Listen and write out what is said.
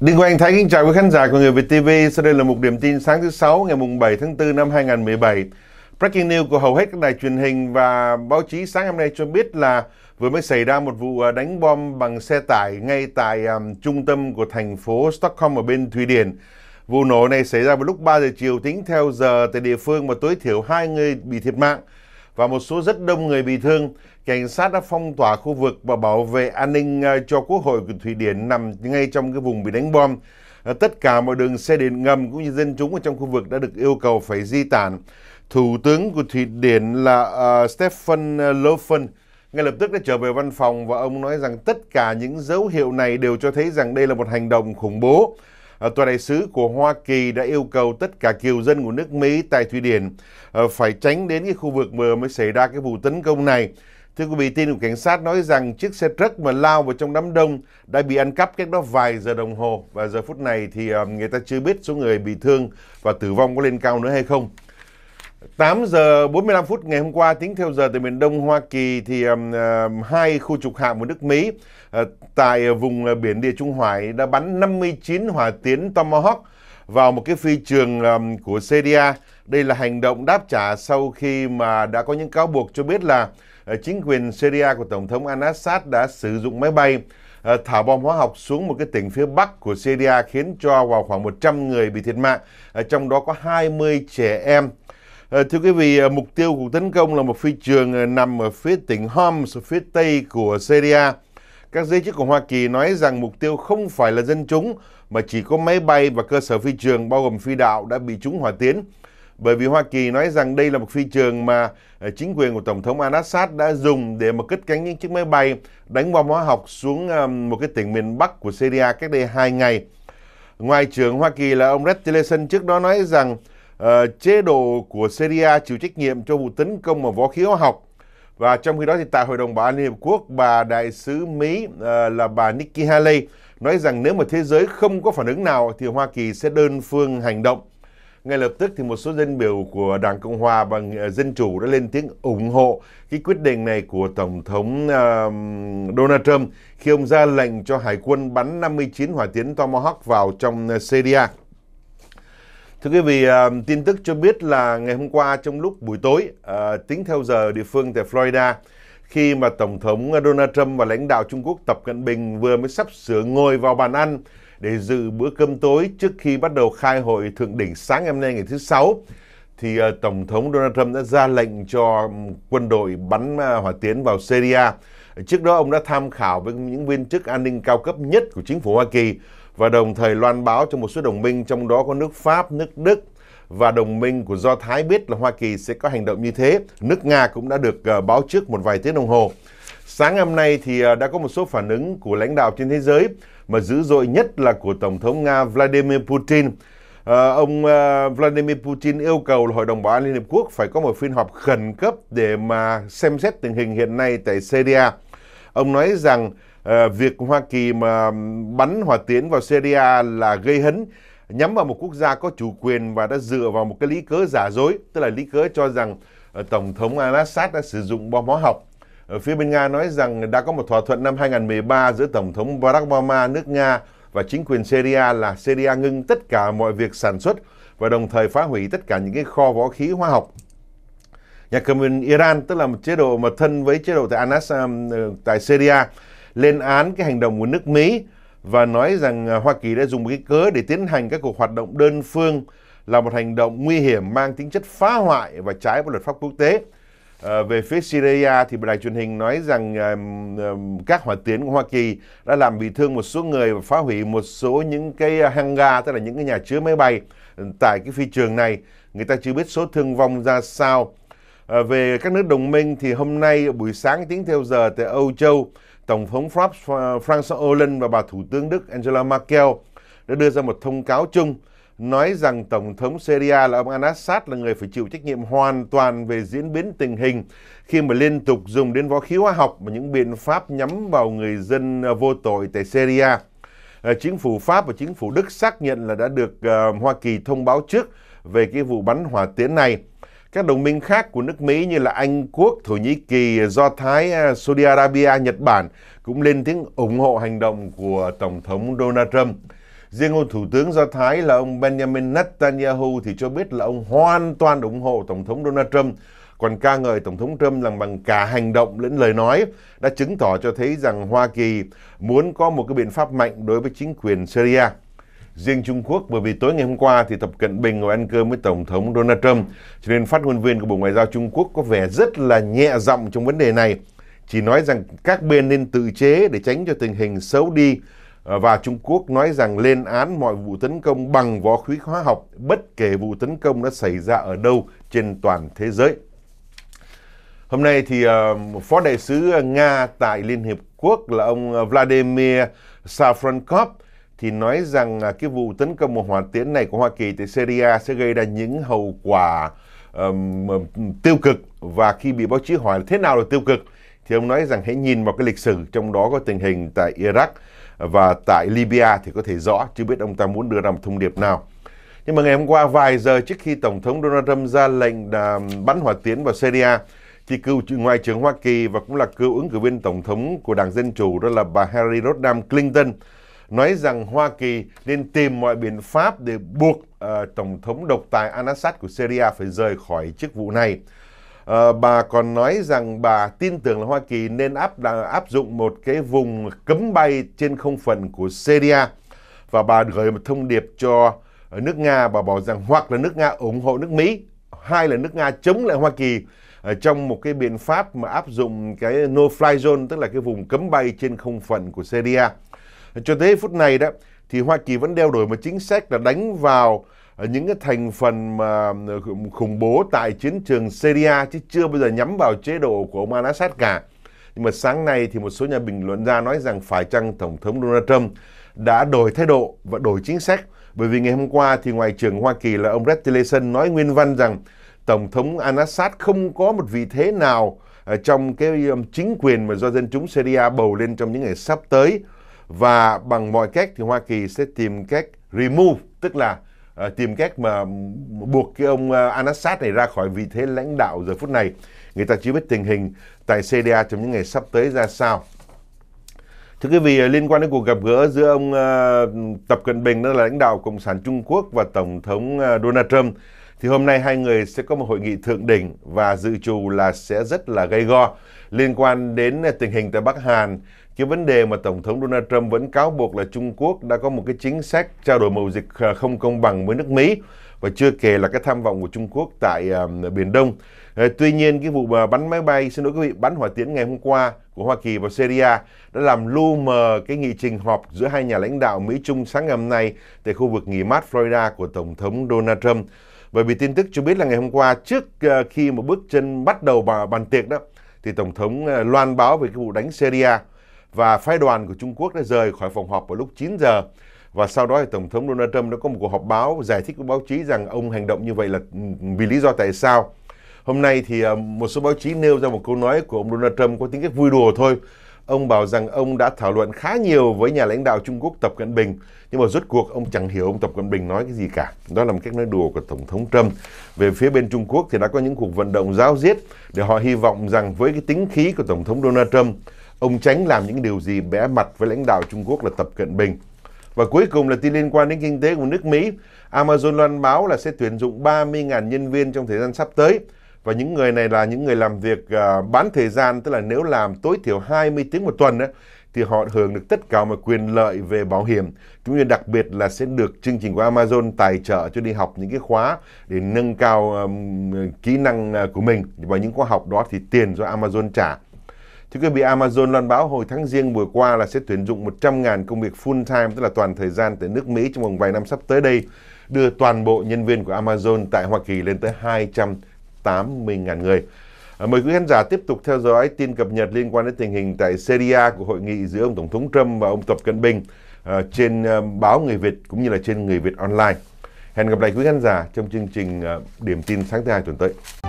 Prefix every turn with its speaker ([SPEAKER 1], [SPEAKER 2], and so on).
[SPEAKER 1] Đinh Quang Thái kính chào quý khán giả của Người Việt TV. Sau đây là một điểm tin sáng thứ Sáu ngày mùng 7 tháng 4 năm 2017. Breaking news của hầu hết các đài truyền hình và báo chí sáng hôm nay cho biết là vừa mới xảy ra một vụ à, đánh bom bằng xe tải ngay tại um, trung tâm của thành phố Stockholm ở bên Thụy Điển. Vụ nổ này xảy ra vào lúc 3 giờ chiều tính theo giờ tại địa phương và tối thiểu hai người bị thiệt mạng và một số rất đông người bị thương. Cảnh sát đã phong tỏa khu vực và bảo vệ an ninh à, cho quốc hội của Thụy Điển nằm ngay trong cái vùng bị đánh bom. À, tất cả mọi đường xe điện ngầm cũng như dân chúng ở trong khu vực đã được yêu cầu phải di tản. Thủ tướng của Thụy Điển là uh, à, Stefan Löfven ngay lập tức đã trở về văn phòng và ông nói rằng tất cả những dấu hiệu này đều cho thấy rằng đây là một hành động khủng bố. Ờ, tòa đại sứ của Hoa Kỳ đã yêu cầu tất cả kiều dân của nước Mỹ tại Thụy Điển ờ, phải tránh đến cái khu vực vừa mới xảy ra cái vụ tấn công này. Thưa quý vị, tin của cảnh sát nói rằng chiếc xe truck mà lao vào trong đám đông đã bị ăn cắp cách đó vài giờ đồng hồ và giờ phút này thì ờ, người ta chưa biết số người bị thương và tử vong có lên cao nữa hay không. 8 giờ 45 phút ngày hôm qua tính theo giờ từ miền Đông Hoa Kỳ thì um, hai khu trục hạm của nước Mỹ uh, tại vùng ờ, biển địa Trung Hải đã bắn 59 hỏa tiến Tomahawk vào một cái phi trường um, của Syria. Đây là hành động đáp trả sau khi mà đã có những cáo buộc cho biết là uh, chính quyền Syria của Tổng thống assad đã sử dụng máy bay uh, thả bom hóa học xuống một cái tỉnh phía Bắc của Syria khiến cho vào khoảng 100 người bị thiệt mạng, uh, trong đó có 20 trẻ em. Ờ, thưa quý vị, ờ, mục tiêu cuộc tấn công là một phi trường ờ, nằm ở phía tỉnh Homs, phía tây của Syria. Các giới chức của Hoa Kỳ nói rằng mục tiêu không phải là dân chúng, mà chỉ có máy bay và cơ sở phi trường bao gồm phi đạo đã bị chúng hỏa tiến. Bởi vì Hoa Kỳ nói rằng đây là một phi trường mà chính quyền của Tổng thống Al-Assad đã dùng để mà cất cánh những chiếc máy bay đánh bom hóa học xuống một cái tỉnh miền Bắc của Syria cách đây 2 ngày. Ngoại trưởng Hoa Kỳ là ông Rex Tillerson trước đó nói rằng Ờ, chế độ của Syria chịu trách nhiệm cho vụ tấn công vào võ khí hóa học. Và trong khi đó thì tại Hội đồng Bảo an Liên Hợp Quốc, bà đại sứ Mỹ uh, là bà Nikki Haley nói rằng nếu mà thế giới không có phản ứng nào thì Hoa Kỳ sẽ đơn phương hành động. Ngay lập tức thì một số dân biểu của Đảng Cộng Hòa và ờ, Dân Chủ đã lên tiếng ủng hộ cái quyết định này của Tổng thống uh, Donald Trump khi ông ra lệnh cho Hải quân bắn 59 hỏa tiến Tomahawk vào trong Syria. Thưa quý vị, à, tin tức cho biết là ngày hôm qua trong lúc buổi tối, à, tính theo giờ địa phương tại Florida, khi mà Tổng thống Donald Trump và lãnh đạo Trung Quốc Tập Cận Bình vừa mới sắp sửa ngồi vào bàn ăn để dự bữa cơm tối trước khi bắt đầu khai hội thượng đỉnh sáng ngày hôm nay ngày thứ Sáu, thì à, Tổng thống Donald Trump đã ra lệnh cho quân đội bắn hỏa tiến vào Syria Trước đó ông đã tham khảo với những viên chức an ninh cao cấp nhất của chính phủ Hoa Kỳ và đồng thời loan báo cho một số đồng minh trong đó có nước Pháp, nước Đức và đồng minh của Do Thái biết là Hoa Kỳ sẽ có hành động như thế. Nước Nga cũng đã được ờ, báo trước một vài tiếng đồng hồ. Sáng hôm nay thì ờ, đã có một số phản ứng của lãnh đạo trên thế giới mà dữ dội nhất là của Tổng thống Nga Vladimir Putin Ờ, ông ờ, Vladimir Putin yêu cầu là Hội đồng Bảo an Liên Hiệp Quốc phải có một phiên họp khẩn cấp để mà xem xét tình hình hiện nay tại Syria. Ông nói rằng ờ, việc Hoa Kỳ mà bắn hỏa tiễn vào Syria là gây hấn nhắm vào một quốc gia có chủ quyền và đã dựa vào một cái lý cớ giả dối, tức là lý cớ cho rằng Tổng thống Al-Assad đã sử dụng bom hóa học. Ở phía bên Nga nói rằng đã có một thỏa thuận năm 2013 giữa Tổng thống Barack Obama nước Nga và chính quyền Syria là Syria ngưng tất cả mọi việc sản xuất và đồng thời phá hủy tất cả những cái kho vũ khí hóa học. Nhà cầm quyền Iran tức là một chế độ mà thân với chế độ tại Anas um, ờ, tại Syria lên án cái hành động của nước Mỹ và nói rằng ờ, Hoa Kỳ đã dùng cái cớ để tiến hành các cuộc hoạt động đơn phương là một hành động nguy hiểm mang tính chất phá hoại và trái với luật pháp quốc tế. Ờ, về phía Syria thì đài truyền hình nói rằng các hỏa tiến của Hoa Kỳ đã làm bị thương một số người và phá hủy một số những cái ờ, hangar tức là những cái nhà chứa máy bay ừ, tại cái phi trường này. Người ta chưa biết số thương vong ra sao. Ờ, về các nước đồng minh thì hôm nay buổi sáng tiếng theo giờ tại Âu Châu, Tổng thống Pháp François Hollande và bà Thủ tướng Đức Angela Merkel đã đưa ra một thông cáo chung nói rằng Tổng thống Syria là ông Al-Assad là người phải chịu trách nhiệm hoàn toàn về diễn biến tình hình khi mà liên tục dùng đến vũ khí hóa học và những biện pháp nhắm vào người dân à, vô tội tại Syria. À, chính phủ Pháp và chính phủ Đức xác nhận là đã được à, Hoa Kỳ thông báo trước về cái vụ bắn hỏa tiễn này. Các đồng minh khác của nước Mỹ như là Anh Quốc, Thổ Nhĩ Kỳ, Do Thái, Saudi Arabia, Nhật Bản cũng lên tiếng ủng hộ hành động của Tổng thống Donald Trump. Riêng ông Thủ tướng Do Thái là ông Benjamin Netanyahu thì cho biết là ông hoàn toàn ủng hộ Tổng thống Donald Trump còn ca ngợi Tổng thống Trump rằng bằng cả hành động lẫn lời nói đã chứng tỏ cho thấy rằng Hoa Kỳ muốn có một cái biện pháp mạnh đối với chính quyền Syria. Riêng Trung Quốc, bởi vì tối ngày hôm qua thì Tập Cận Bình ngồi ăn cơm với Tổng thống Donald Trump, cho nên phát ngôn viên của Bộ Ngoại giao Trung Quốc có vẻ rất là nhẹ giọng trong vấn đề này. Chỉ nói rằng các bên nên tự chế để tránh cho tình hình xấu đi Ờ, và Trung Quốc nói rằng lên án mọi vụ tấn công bằng võ khí hóa học, bất kể vụ tấn công đã xảy ra ở đâu trên toàn thế giới. Hôm nay thì ờ, Phó Đại sứ Nga tại Liên Hiệp Quốc là ông Vladimir Safronkov thì nói rằng à, cái vụ tấn công một hỏa tiễn này của Hoa Kỳ tại Syria sẽ gây ra những hậu quả um, tiêu cực và khi bị báo chí hỏi thế nào là tiêu cực thì ông nói rằng hãy nhìn vào cái lịch sử trong đó có tình hình tại Iraq và tại Libya thì có thể rõ, chưa biết ông ta muốn đưa ra một thông điệp nào. Nhưng mà ngày hôm qua, vài giờ trước khi Tổng thống Donald Trump ra lệnh bắn hỏa tiến vào Syria, thì cựu ngoại trưởng Hoa Kỳ và cũng là cựu ứng cử viên tổng thống của Đảng Dân Chủ đó là bà Hillary Rodham Clinton nói rằng Hoa Kỳ nên tìm mọi biện pháp để buộc uh, tổng thống độc tài Al-Assad của Syria phải rời khỏi chức vụ này. Ờ, bà còn nói rằng bà tin tưởng là Hoa Kỳ nên áp áp dụng một cái vùng cấm bay trên không phận của Syria và bà gửi một thông điệp cho nước Nga bà bảo rằng hoặc là nước Nga ủng hộ nước Mỹ hay là nước Nga chống lại Hoa Kỳ ờ, trong một cái biện pháp mà áp dụng cái no-fly zone tức là cái vùng cấm bay trên không phận của Syria. Cho tới phút này đó thì Hoa Kỳ vẫn đeo đổi một chính sách là đánh vào những cái thành phần mà ừ, khủng bố tại chiến trường Syria chứ chưa bao giờ nhắm vào chế độ của ông Assad cả. Nhưng mà sáng nay thì một số nhà bình luận ra nói rằng phải chăng Tổng thống Donald Trump đã đổi thái độ và đổi chính sách bởi vì ngày hôm qua thì Ngoại trưởng Hoa Kỳ là ông Rex Tillerson nói nguyên văn rằng Tổng thống Assad không có một vị thế nào ờ, trong cái chính quyền mà do dân chúng Syria bầu lên trong những ngày sắp tới và bằng mọi cách thì Hoa Kỳ sẽ tìm cách remove tức là Ờ, tìm cách mà buộc cái ông à, Anasat này ra khỏi vị thế lãnh đạo giờ phút này. Người ta chưa biết tình hình tại CDA trong những ngày sắp tới ra sao. Thưa quý vị, liên quan đến cuộc gặp gỡ giữa ông ờ, Tập Cận Bình, đó là lãnh đạo Cộng sản Trung Quốc và Tổng thống Donald Trump, thì hôm nay hai người sẽ có một hội nghị thượng đỉnh và dự trù là sẽ rất là gây go liên quan đến tình hình tại Bắc Hàn cái vấn đề mà Tổng thống Donald Trump vẫn cáo buộc là Trung Quốc đã có một cái chính sách trao đổi mậu dịch à, không công bằng với nước Mỹ và chưa kể là cái tham vọng của Trung Quốc tại uh, Biển Đông. Uh, tuy nhiên cái vụ bắn máy bay, xin lỗi quý vị, bắn hỏa tiễn ngày hôm qua của Hoa Kỳ và Syria đã làm lu mờ cái nghị trình họp giữa hai nhà lãnh đạo Mỹ-Trung sáng ngày hôm nay tại khu vực nghỉ mát Florida của Tổng thống Donald Trump. Bởi vì tin tức cho biết là ngày hôm qua trước ờ, khi mà bước chân bắt đầu bàn tiệc đó thì Tổng thống ờ, loan báo về cái vụ đánh Syria và phái đoàn của Trung Quốc đã rời khỏi phòng họp vào lúc 9 giờ và sau đó thì Tổng thống Donald Trump đã có một cuộc họp báo giải thích với báo chí rằng ông hành động như vậy là ừ, vì lý do tại sao. Hôm nay thì ờ, một số báo chí nêu ra một câu nói của ông Donald Trump có tính cách vui đùa thôi Ông bảo rằng ông đã thảo luận khá nhiều với nhà lãnh đạo Trung Quốc Tập Cận Bình, nhưng mà rốt cuộc ông chẳng hiểu ông Tập Cận Bình nói cái gì cả. Đó là một cách nói đùa của Tổng thống Trump. Về phía bên Trung Quốc thì đã có những cuộc vận động giáo diết để họ hy vọng rằng với cái tính khí của Tổng thống Donald Trump, ông tránh làm những điều gì bẽ mặt với lãnh đạo Trung Quốc là Tập Cận Bình. Và cuối cùng là tin liên quan đến kinh tế của nước Mỹ. Amazon loan báo là sẽ tuyển dụng 30.000 nhân viên trong thời gian sắp tới và những người này là những người làm việc uh, bán thời gian tức là nếu làm tối thiểu 20 tiếng một tuần ấy, thì họ hưởng được tất cả mọi quyền lợi về bảo hiểm Chúng như đặc biệt là sẽ được chương trình của Amazon tài trợ cho đi học những cái khóa để nâng cao um, kỹ năng à, của mình và những khóa học đó thì tiền do Amazon trả Thưa quý vị, Amazon loan báo hồi tháng riêng vừa qua là sẽ tuyển dụng 100.000 công việc full time, tức là toàn thời gian tại nước Mỹ trong vòng vài năm sắp tới đây, đưa toàn bộ nhân viên của Amazon tại Hoa Kỳ lên tới 200 80.000 người. À, mời quý khán giả tiếp tục theo dõi tin cập nhật liên quan đến tình hình tại Syria của hội nghị giữa ông Tổng thống Trump và ông Tập Cận Bình à, trên à, báo Người Việt cũng như là trên Người Việt Online. Hẹn gặp lại quý khán giả trong chương trình Điểm tin sáng thứ hai tuần tới.